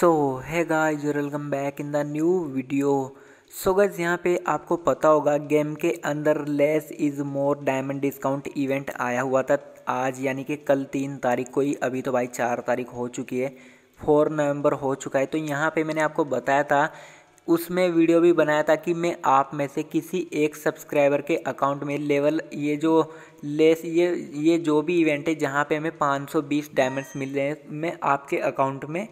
so hey guys welcome back in the new video so guys यहाँ पे आपको पता होगा गेम के अंदर less is more diamond discount event आया हुआ था आज यानी कि कल तीन तारीख को ही अभी तो भाई चार तारीख हो चुकी है फोर नवंबर हो चुका है तो यहाँ पे मैंने आपको बताया था उसमें वीडियो भी बनाया था कि मैं आप में से किसी एक सब्सक्राइबर के अकाउंट में लेवल ये जो लेस ये ये जो भी इवेंट है जहाँ पे हमें 520 डायमंड्स मिल रहे हैं मैं आपके अकाउंट में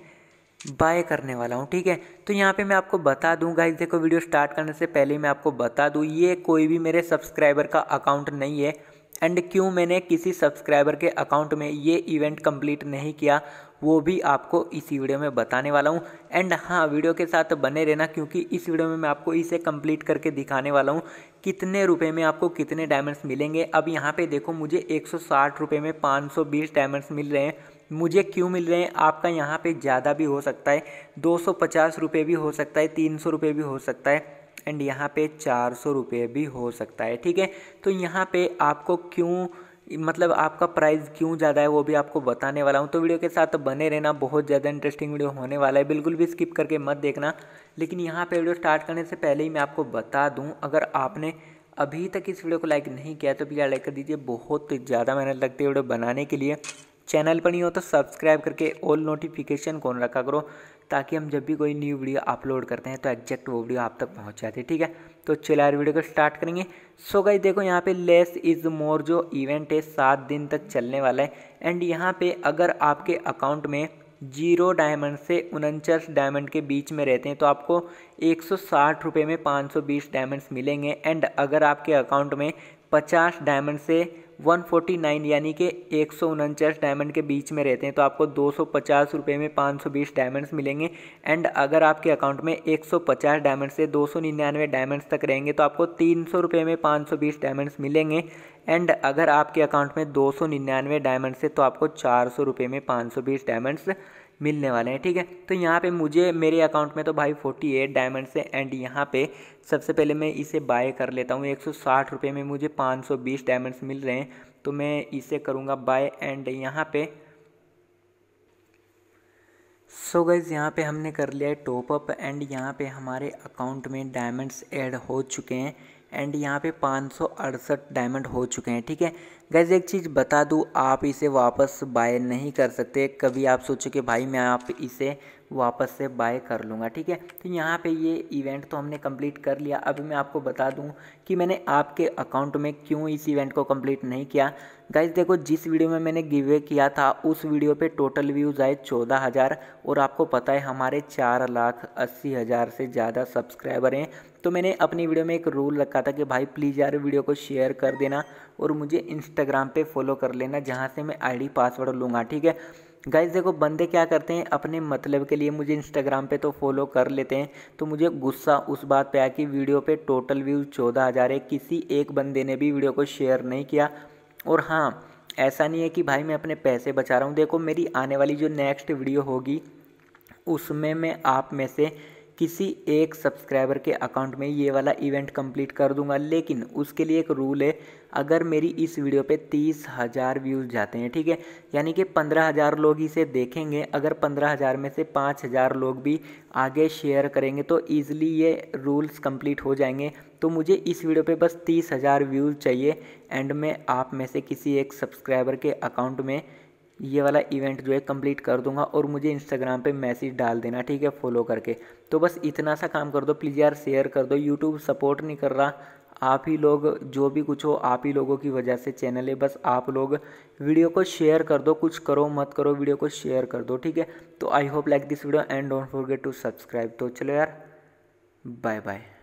बाय करने वाला हूँ ठीक है तो यहाँ पे मैं आपको बता दूँ गाइज देखो वीडियो स्टार्ट करने से पहले ही मैं आपको बता दूँ ये कोई भी मेरे सब्सक्राइबर का अकाउंट नहीं है एंड क्यों मैंने किसी सब्सक्राइबर के अकाउंट में ये इवेंट कंप्लीट नहीं किया वो भी आपको इसी वीडियो में बताने वाला हूँ एंड हाँ वीडियो के साथ बने रहना क्योंकि इस वीडियो में मैं आपको इसे कंप्लीट करके दिखाने वाला हूँ कितने रुपए में आपको कितने डायमंड्स मिलेंगे अब यहाँ पे देखो मुझे एक सौ में पाँच बीस डायमंड्स मिल रहे हैं मुझे क्यों मिल रहे हैं आपका यहाँ पे ज़्यादा भी हो सकता है दो सौ पचास रुपये भी हो सकता है तीन सौ रुपये भी हो सकता है एंड यहाँ पे चार सौ रुपये भी हो सकता है ठीक है तो यहाँ पे आपको क्यों मतलब आपका प्राइस क्यों ज़्यादा है वो भी आपको बताने वाला हूँ तो वीडियो के साथ बने रहना बहुत ज़्यादा इंटरेस्टिंग वीडियो होने वाला है बिल्कुल भी स्किप करके मत देखना लेकिन यहाँ पर वीडियो स्टार्ट करने से पहले ही मैं आपको बता दूँ अगर आपने अभी तक इस वीडियो को लाइक नहीं किया तो प्लीज़ लाइक कर दीजिए बहुत ज़्यादा मेहनत लगती है वीडियो बनाने के लिए चैनल पर नहीं हो तो सब्सक्राइब करके ऑल नोटिफिकेशन कौन रखा करो ताकि हम जब भी कोई न्यू वीडियो अपलोड करते हैं तो एग्जैक्ट वो वीडियो आप तक पहुंच जाती है ठीक है तो चलो यार वीडियो को स्टार्ट करेंगे सो गई देखो यहाँ पे लेस इज़ मोर जो इवेंट है सात दिन तक चलने वाला है एंड यहाँ पे अगर आपके अकाउंट में जीरो डायमंड से उनचास डायमंड के बीच में रहते हैं तो आपको एक सौ में पाँच डायमंड्स मिलेंगे एंड अगर आपके अकाउंट में पचास डायमंड से 149 यानी कि एक डायमंड के बीच में रहते हैं तो आपको दो रुपये में 520 डायमंड्स मिलेंगे एंड अगर आपके अकाउंट में 150 डायमंड से 299 डायमंड्स तक रहेंगे तो आपको तीन रुपये में 520 डायमंड्स मिलेंगे एंड अगर आपके अकाउंट में 299 डायमंड्स है तो आपको चार रुपये में 520 डायमंड्स मिलने वाले हैं ठीक है तो यहाँ पे मुझे मेरे अकाउंट में तो भाई 48 डायमंड्स है एंड यहाँ पे सबसे पहले मैं इसे बाय कर लेता हूँ एक सौ में मुझे 520 डायमंड्स मिल रहे हैं तो मैं इसे करूँगा बाय एंड यहाँ पे सो so गैज़ यहाँ पे हमने कर लिया है टॉप अप एंड यहाँ पे हमारे अकाउंट में डायमंड्स ऐड हो चुके हैं एंड यहाँ पे पाँच डायमंड हो चुके हैं ठीक है गैज़ एक चीज़ बता दूँ आप इसे वापस बाय नहीं कर सकते कभी आप सोचो कि भाई मैं आप इसे वापस से बाय कर लूँगा ठीक है तो यहाँ पे ये इवेंट तो हमने कंप्लीट कर लिया अब मैं आपको बता दूँ कि मैंने आपके अकाउंट में क्यों इस इवेंट को कंप्लीट नहीं किया गाइज देखो जिस वीडियो में मैंने गिवे किया था उस वीडियो पे टोटल व्यूज़ आए चौदह हज़ार और आपको पता है हमारे चार लाख अस्सी हज़ार से ज़्यादा सब्सक्राइबर हैं तो मैंने अपनी वीडियो में एक रूल रखा था कि भाई प्लीज़ यार वीडियो को शेयर कर देना और मुझे इंस्टाग्राम पे फॉलो कर लेना जहाँ से मैं आईडी पासवर्ड लूँगा ठीक है गाइज देखो बंदे क्या करते हैं अपने मतलब के लिए मुझे इंस्टाग्राम पे तो फॉलो कर लेते हैं तो मुझे गुस्सा उस बात पे आया कि वीडियो पे टोटल व्यूज़ चौदह हज़ार है किसी एक बंदे ने भी वीडियो को शेयर नहीं किया और हाँ ऐसा नहीं है कि भाई मैं अपने पैसे बचा रहा हूँ देखो मेरी आने वाली जो नेक्स्ट वीडियो होगी उसमें मैं आप में से किसी एक सब्सक्राइबर के अकाउंट में ये वाला इवेंट कंप्लीट कर दूंगा लेकिन उसके लिए एक रूल है अगर मेरी इस वीडियो पे तीस हज़ार व्यूज़ जाते हैं ठीक है यानी कि पंद्रह हज़ार लोग इसे देखेंगे अगर पंद्रह हज़ार में से पाँच हज़ार लोग भी आगे शेयर करेंगे तो ईज़िली ये रूल्स कंप्लीट हो जाएंगे तो मुझे इस वीडियो पे बस तीस हज़ार व्यूज़ चाहिए एंड में आप में से किसी एक सब्सक्राइबर के अकाउंट में ये वाला इवेंट जो है कंप्लीट कर दूंगा और मुझे इंस्टाग्राम पे मैसेज डाल देना ठीक है फॉलो करके तो बस इतना सा काम कर दो प्लीज़ यार शेयर कर दो यूट्यूब सपोर्ट नहीं कर रहा आप ही लोग जो भी कुछ हो आप ही लोगों की वजह से चैनल है बस आप लोग वीडियो को शेयर कर दो कुछ करो मत करो वीडियो को शेयर कर दो ठीक है तो I hope like this video and don't forget to subscribe तो चलो यार बाय बाय